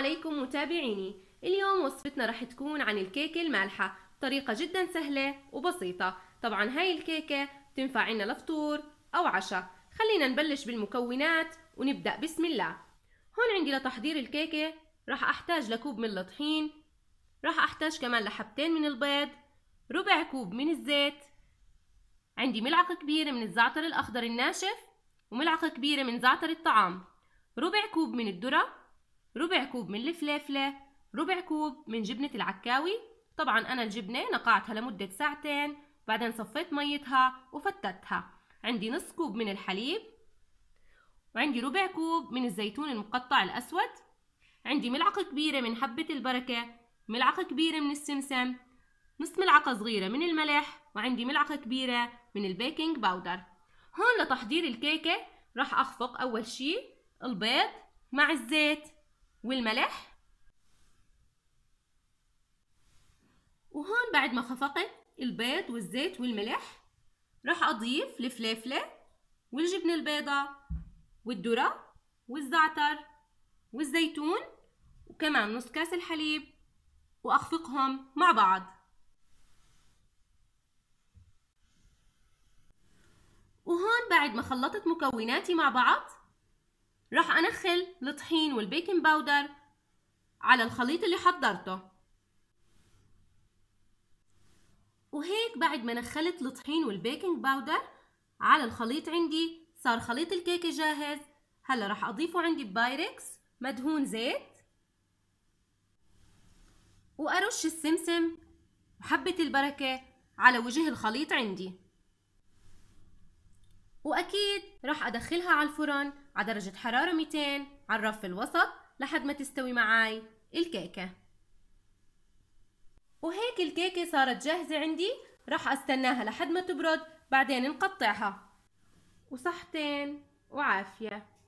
عليكم متابعيني اليوم وصفتنا رح تكون عن الكيكة المالحة طريقة جدا سهلة وبسيطة طبعا هاي الكيكة تنفع عنا لفطور أو عشاء خلينا نبلش بالمكونات ونبدأ بسم الله هون عندي لتحضير الكيكة رح أحتاج لكوب من الطحين رح أحتاج كمان لحبتين من البيض ربع كوب من الزيت عندي ملعقة كبيرة من الزعتر الأخضر الناشف وملعقة كبيرة من زعتر الطعام ربع كوب من الذرة ربع كوب من الفلافلة ربع كوب من جبنة العكاوي طبعا أنا الجبنة نقعتها لمدة ساعتين بعدين صفيت ميتها وفتتها عندي نص كوب من الحليب وعندي ربع كوب من الزيتون المقطع الأسود عندي ملعقة كبيرة من حبة البركة ملعقة كبيرة من السمسم نص ملعقة صغيرة من الملح وعندي ملعقة كبيرة من البيكنج باودر هون لتحضير الكيكة راح أخفق أول شي البيض مع الزيت والملح وهون بعد ما خفقت البيض والزيت والملح راح أضيف الفليفلة والجبنة البيضاء والذرة والزعتر والزيتون وكمان نص كاس الحليب وأخفقهم مع بعض وهون بعد ما خلطت مكوناتي مع بعض راح أنخل الطحين والبيكنج باودر على الخليط اللي حضرته وهيك بعد ما نخلت الطحين والبيكنج باودر على الخليط عندي صار خليط الكيكة جاهز هلا راح أضيفه عندي بايركس مدهون زيت وأرش السمسم وحبة البركة على وجه الخليط عندي واكيد رح ادخلها على الفرن على درجة حرارة 200 على الرف الوسط لحد ما تستوي معاي الكيكة وهيك الكيكة صارت جاهزة عندي رح استناها لحد ما تبرد بعدين نقطعها وصحتين وعافية